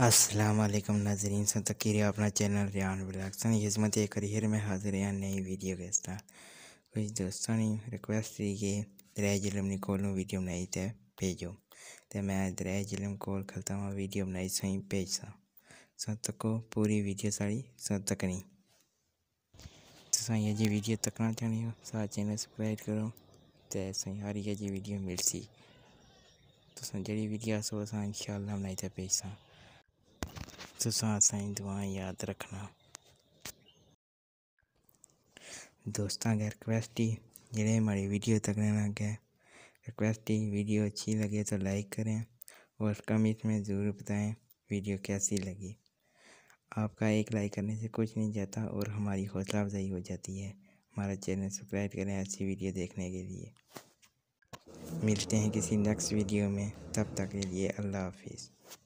असलम नाजरीन से तकीर अपना चैनल रियान रिलैक्सन ब्लॉगसन एक करियर में हाजिर हैं नई वीडियो के साथ कुछ दोस्तों ने रिक्वेस्ट की कि दरैज इलम कोलों वीडियो बनाई तो भेजो तो मैं दरैज जिलम कोल खलता हुआ वीडियो बनाई सही भेज सा सो तको पूरी वीडियो साड़ी सो तकनी तुम तो अजी वीडियो तकना चाहिए हो सा चैनल सब्सक्राइब करो तो सही हर अजी वीडियो मिलसी तुम तो जड़ी वीडियो सो असा इनशाला बनाई तो भेज सा तो साथ साईं याद रखना दोस्तों अगर रिक्वेस्ट ही जेड़े हमारी वीडियो तक रहना गए रिक्वेस्ट ही वीडियो अच्छी लगे तो लाइक करें और कमेंट में ज़रूर बताएं वीडियो कैसी लगी आपका एक लाइक करने से कुछ नहीं जाता और हमारी हौसला अफजाई हो जाती है हमारा चैनल सब्सक्राइब करें ऐसी वीडियो देखने के लिए मिलते हैं किसी नेक्स्ट वीडियो में तब तक के लिए अल्लाह हाफिज़